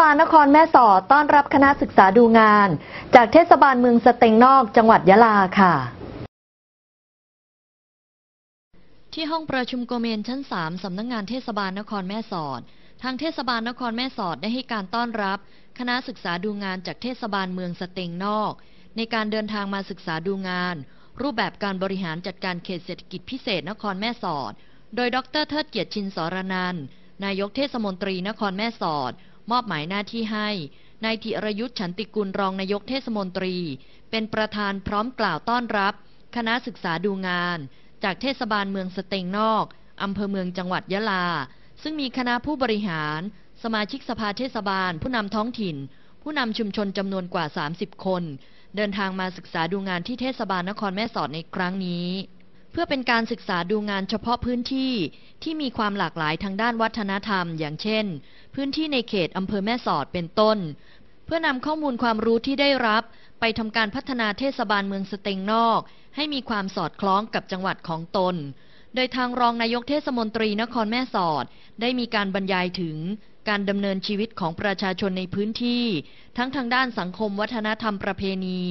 บาลนครแม่สอดต้อนรับคณะศึกษาดูงาน จากเทศบาลเมืองสเต็งนอก จังหวัดยะลาค่ะ ที่ห้องประชุมโกเมนชั้น 3สำนักงงานเทศบาลนครแม่สอดทางเทศบาลนครแม่สอดได้ให้การต้อนรับ คณะศึกษาดูงานจากเทศบาลเมืองสเต็งนอก ในการเดินทางมาศึกษาดูงาน รูปแบบการบริหารจัดการเขตเศรษฐกิจพิเศษนครแม่สอด โดยดรเทิดเกียรติชินสรนันนายกเทศมนตรีนครแม่สอดมอบหมายหน้าที่ให้นายธีรยุทธ์ฉันติกุลรองนายกเทศมนตรี เป็นประธานพร้อมกล่าวต้อนรับ คณะศึกษาดูงาน จากเทศบาลเมืองสเตงนอก อำเภอเมืองจังหวัดยะลา ซึ่งมีคณะผู้บริหาร สมาชิกสภาเทศบาลผู้นำท้องถิ่น ผู้นำชุมชนจำนวนกว่า 30 คน เดินทางมาศึกษาดูงานที่เทศบาลนครแม่สอดในครั้งนี้เพื่อเป็นการศึกษาดูงานเฉพาะพื้นที่ที่มีความหลากหลายทางด้านวัฒนธรรมอย่างเช่น พื้นที่ในเขตอำเภอแม่สอดเป็นต้น เพื่อนำข้อมูลความรู้ที่ได้รับ ไปทำการพัฒนาเทศบาลเมืองสเต็งนอก ให้มีความสอดคล้องกับจังหวัดของตน โดยทางรองนายกเทศมนตรีนครแม่สอด ได้มีการบรรยายถึงการดำเนินชีวิตของประชาชนในพื้นที่ ทั้งทางด้านสังคมวัฒนธรรมประเพณี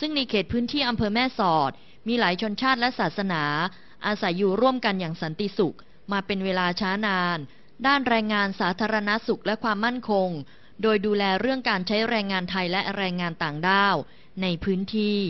ซึ่งในเขตพื้นที่อำเภอแม่สอดมีหลายชนชาติและศาสนา อาศัยอยู่ร่วมกันอย่างสันติสุข มาเป็นเวลาช้านาน ด้านแรงงานสาธารณสุขและความมั่นคง โดยดูแลเรื่องการใช้แรงงานไทยและแรงงานต่างด้าวในพื้นที่